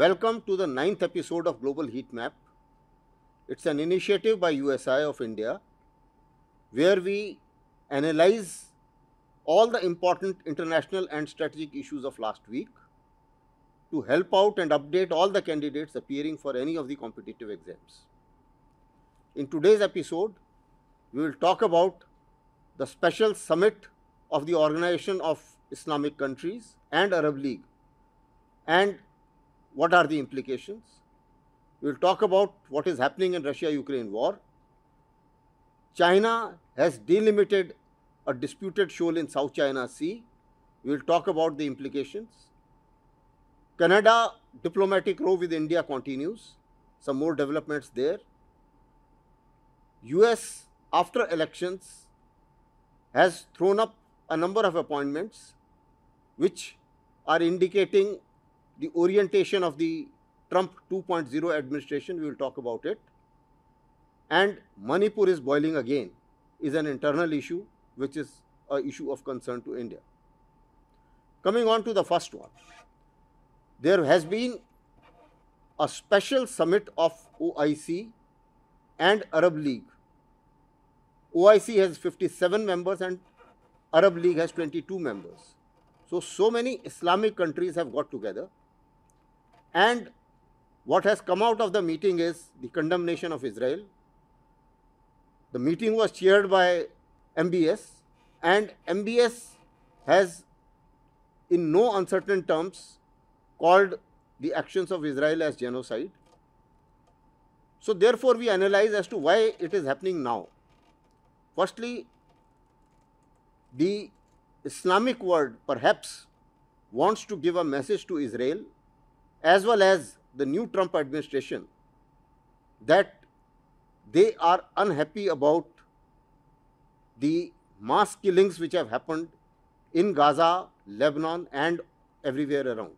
Welcome to the ninth episode of Global Heat Map. It's an initiative by USI of India where we analyze all the important international and strategic issues of last week to help out and update all the candidates appearing for any of the competitive exams. In today's episode, we will talk about the special summit of the Organization of Islamic Countries and Arab League and what are the implications. We will talk about what is happening in Russia-Ukraine war. China has delimited a disputed shoal in South China Sea. We will talk about the implications. Canada diplomatic row with India continues. Some more developments there. US after elections has thrown up a number of appointments which are indicating the orientation of the Trump 2.0 administration, we will talk about it. And Manipur is boiling again, is an internal issue, which is a issue of concern to India. Coming on to the first one, there has been a special summit of OIC and Arab League. OIC has 57 members and Arab League has 22 members. So, so many Islamic countries have got together and what has come out of the meeting is the condemnation of Israel. The meeting was chaired by MBS, and MBS has, in no uncertain terms, called the actions of Israel as genocide. So, therefore, we analyze as to why it is happening now. Firstly, the Islamic world perhaps wants to give a message to Israel as well as the new Trump administration that they are unhappy about the mass killings which have happened in Gaza, Lebanon and everywhere around.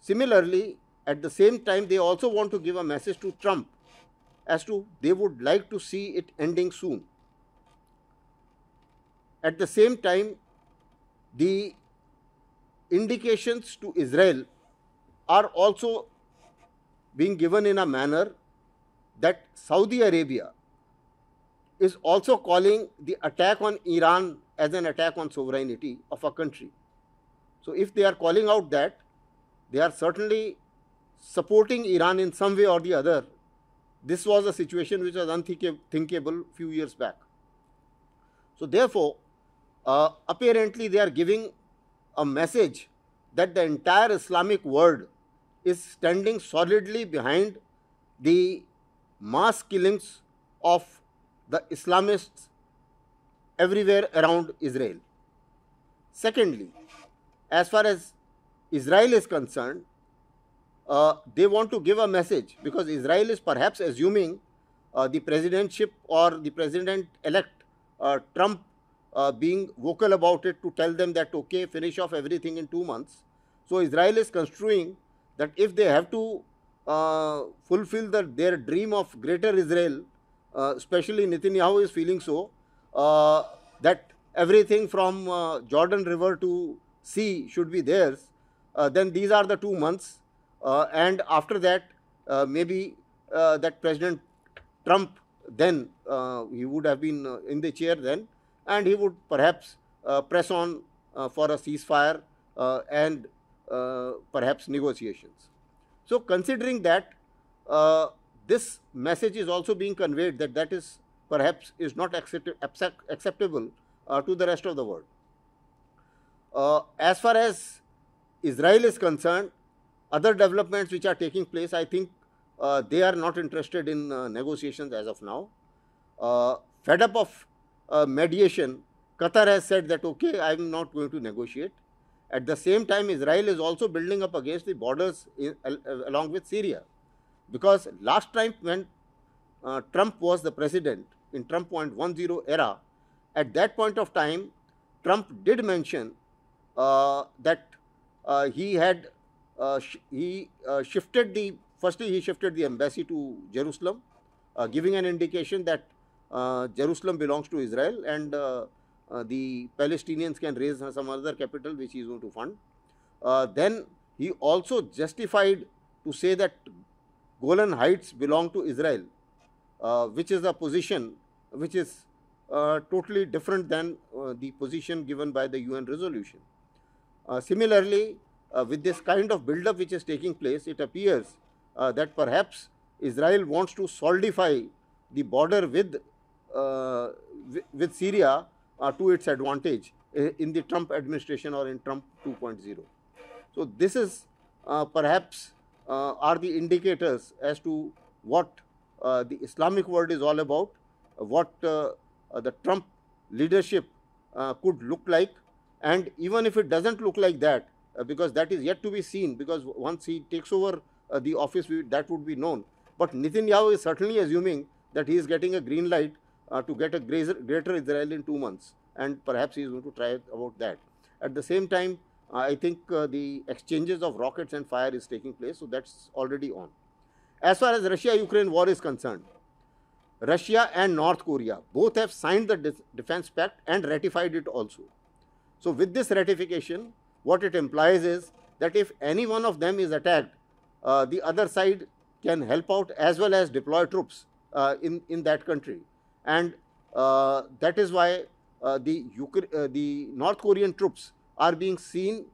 Similarly, at the same time, they also want to give a message to Trump as to they would like to see it ending soon. At the same time, the indications to Israel are also being given in a manner that Saudi Arabia is also calling the attack on Iran as an attack on sovereignty of a country. So if they are calling out that, they are certainly supporting Iran in some way or the other. This was a situation which was unthinkable few years back. So therefore, uh, apparently they are giving a message that the entire Islamic world is standing solidly behind the mass killings of the Islamists everywhere around Israel. Secondly, as far as Israel is concerned, uh, they want to give a message because Israel is perhaps assuming uh, the presidency or the president elect uh, Trump uh, being vocal about it to tell them that, okay, finish off everything in two months. So Israel is construing that if they have to uh, fulfill the, their dream of greater Israel, uh, especially Netanyahu is feeling so, uh, that everything from uh, Jordan River to sea should be theirs, uh, then these are the two months. Uh, and after that, maybe that President Trump then, he would have been in the chair then, and he would perhaps uh, press on uh, for a ceasefire uh, and perhaps negotiations. So, considering that, this message is also being conveyed that that is perhaps is not accept acceptable uh, to the rest of the world. Uh, as far as Israel is concerned, other developments which are taking place, I think uh, they are not interested in negotiations as of now. fed up of a mediation, Qatar has said that, okay, I am not going to negotiate. At the same time, Israel is also building up against the borders in, uh, along with Syria. Because last time when uh, Trump was the president, in Trump 0.10 era, at that point of time, Trump did mention uh, that uh, he had uh, sh he shifted the firstly he shifted the embassy to Jerusalem, giving an indication that uh, Jerusalem belongs to Israel and uh, uh, the Palestinians can raise some other capital which he is going to fund. then he also justified to say that Golan Heights belong to Israel, which is a position which is uh, totally different than uh, the position given by the UN resolution. Uh, similarly, with this kind of build-up which is taking place, it appears that perhaps Israel wants to solidify the border with uh, with Syria uh, to its advantage in the Trump administration or in Trump 2.0. So this is uh, perhaps are the indicators as to what the Islamic world is all about, what the Trump leadership could look like and even if it doesn't look like that uh, because that is yet to be seen because once he takes over uh, the office we, that would be known but netanyahu is certainly assuming that he is getting a green light uh, to get a greater Israel in two months. And perhaps he is going to try about that. At the same time, uh, I think uh, the exchanges of rockets and fire is taking place. So that's already on. As far as Russia-Ukraine war is concerned, Russia and North Korea both have signed the de Defense Pact and ratified it also. So, with this ratification, what it implies is that if any one of them is attacked, uh, the other side can help out as well as deploy troops uh, in, in that country and uh, that is why uh, the, uh, the North Korean troops are being seen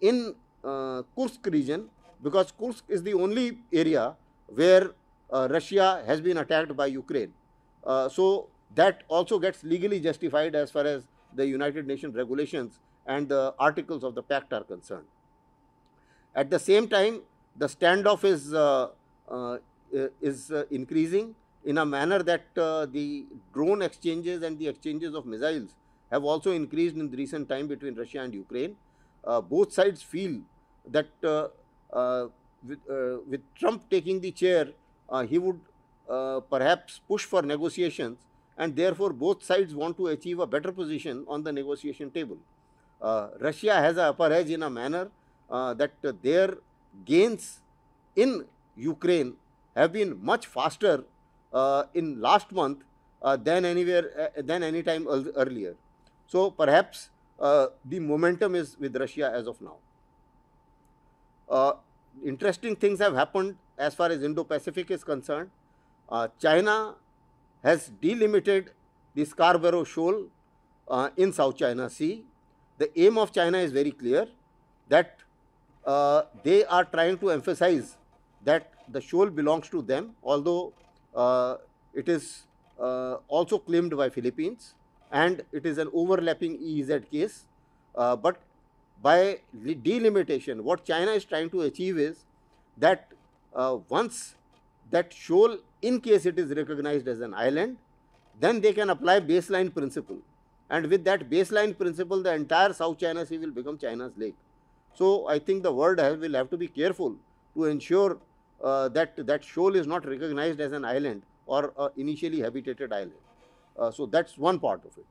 in Kursk region because Kursk is the only area where Russia has been attacked by Ukraine. so that also gets legally justified as far as the United Nations regulations and the articles of the pact are concerned. At the same time, the standoff is, uh, uh, is uh, increasing in a manner that uh, the drone exchanges and the exchanges of missiles have also increased in the recent time between Russia and Ukraine. Uh, both sides feel that uh, uh with, uh, with, Trump taking the chair, uh, he would perhaps push for negotiations and therefore both sides want to achieve a better position on the negotiation table. Russia has an upper edge in a manner that their gains in Ukraine have been much faster uh, in last month uh, than anywhere uh, than any time earlier. So perhaps the momentum is with Russia as of now. interesting things have happened as far as Indo-Pacific is concerned. China has delimited the Scarborough Shoal uh, in South China Sea. The aim of China is very clear that uh, they are trying to emphasize that the shoal belongs to them, although uh, it is uh, also claimed by Philippines and it is an overlapping EEZ case. Uh, but by delimitation, what China is trying to achieve is that once that shoal, in case it is recognized as an island, then they can apply baseline principle. And with that baseline principle, the entire South China Sea will become China's lake. So I think the world has, will have to be careful to ensure uh, that, that shoal is not recognized as an island or uh, initially habitated island. Uh, so that's one part of it.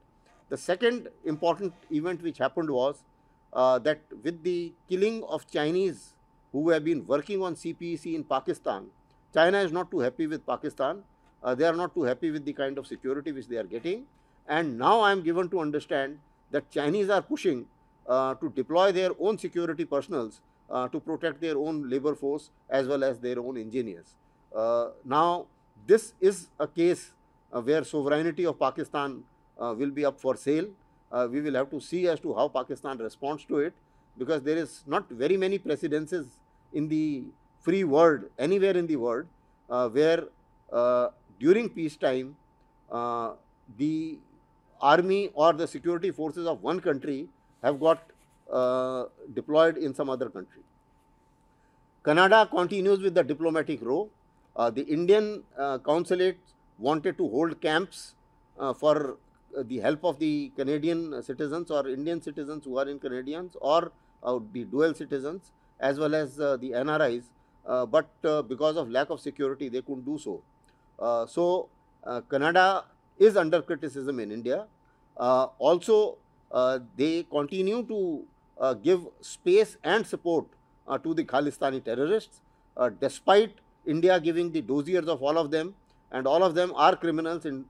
The second important event which happened was uh, that with the killing of Chinese who have been working on CPEC in Pakistan, China is not too happy with Pakistan. Uh, they are not too happy with the kind of security which they are getting. And now I am given to understand that Chinese are pushing uh, to deploy their own security personals uh, to protect their own labor force as well as their own engineers. Uh, now, this is a case uh, where sovereignty of Pakistan uh, will be up for sale. Uh, we will have to see as to how Pakistan responds to it because there is not very many precedences in the free world, anywhere in the world, uh, where during peacetime the army or the security forces of one country have got uh, deployed in some other country. Canada continues with the diplomatic row. Uh, the Indian uh, consulate wanted to hold camps for the help of the Canadian citizens or Indian citizens who are in Canadians or uh, the dual citizens as well as uh, the NRIs, uh, but because of lack of security they couldn't do so. so, Canada is under criticism in India. also, they continue to uh, give space and support uh, to the Khalistani terrorists, uh, despite India giving the dossiers of all of them, and all of them are criminals and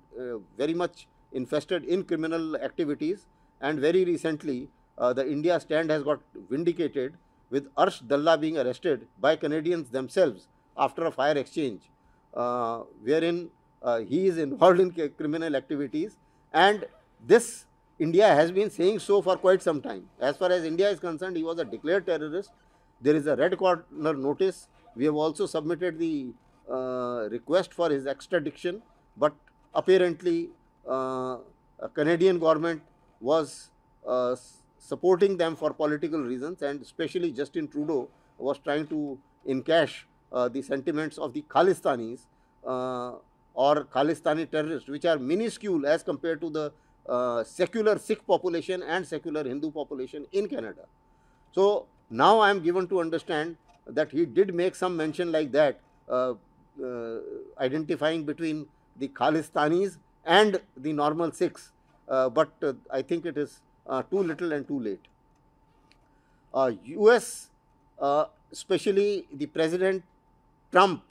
very much infested in criminal activities. And very recently, the India stand has got vindicated with Arsh Dalla being arrested by Canadians themselves after a fire exchange, uh, wherein uh, he is involved in criminal activities. And this India has been saying so for quite some time. As far as India is concerned, he was a declared terrorist. There is a red corner notice. We have also submitted the uh, request for his extradition, but apparently uh, a Canadian government was uh, supporting them for political reasons and especially Justin Trudeau was trying to encash uh, the sentiments of the Khalistanis uh, or Khalistani terrorists which are minuscule as compared to the uh, secular Sikh population and secular Hindu population in Canada. So now I am given to understand that he did make some mention like that, uh, uh, identifying between the Khalistanis and the normal Sikhs, uh, but uh, I think it is uh, too little and too late. US, especially the President Trump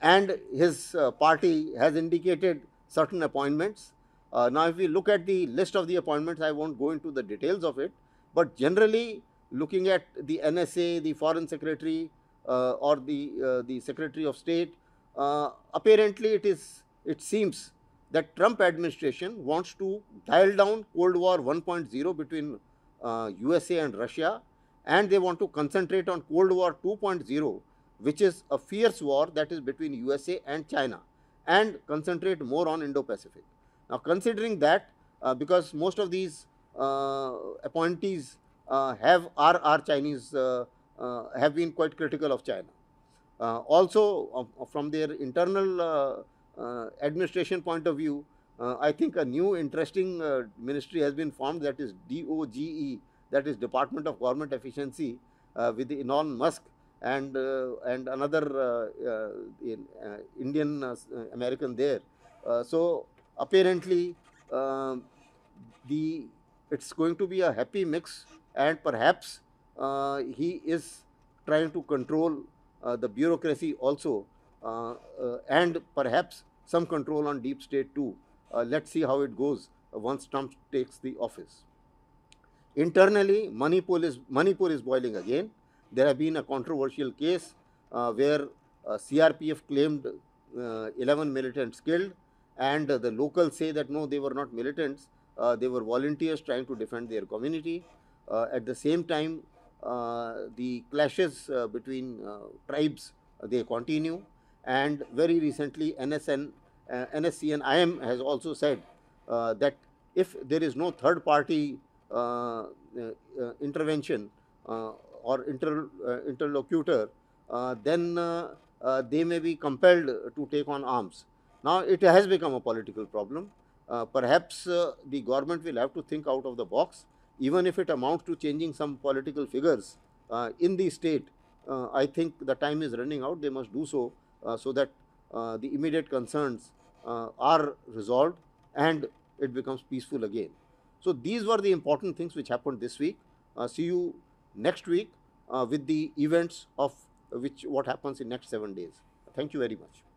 and his party has indicated certain appointments uh, now, if we look at the list of the appointments, I won't go into the details of it, but generally looking at the NSA, the Foreign Secretary uh, or the, uh, the Secretary of State, uh, apparently it is, it seems that Trump administration wants to dial down Cold War 1.0 between USA uh, and Russia and they want to concentrate on Cold War 2.0 which is a fierce war that is between USA and China and concentrate more on Indo-Pacific. Now, considering that, uh, because most of these uh, appointees uh, have are, are Chinese, uh, uh, have been quite critical of China. Uh, also, from their internal administration point of view, I think a new interesting ministry has been formed that is DOGE, that is Department of Government Efficiency, with Elon Musk and and another Indian American there. so apparently uh, the it's going to be a happy mix and perhaps uh, he is trying to control uh, the bureaucracy also uh, uh, and perhaps some control on deep state too. Uh, let's see how it goes once Trump takes the office. Internally, Manipur is, Manipur is boiling again. There have been a controversial case where CRPF claimed 11 militants killed and the locals say that no, they were not militants, uh, they were volunteers trying to defend their community. Uh, at the same time, uh, the clashes between tribes they continue, and very recently NSN, NSCN has also said that if there is no third party uh, uh, uh, intervention or inter, interlocutor, then they may be compelled to take on arms. Now, it has become a political problem. Uh, perhaps uh, the government will have to think out of the box, even if it amounts to changing some political figures uh, in the state. Uh, I think the time is running out. They must do so uh, so that uh, the immediate concerns are resolved and it becomes peaceful again. So, these were the important things which happened this week. see you next week with the events of which what happens in next 7 days. Thank you very much.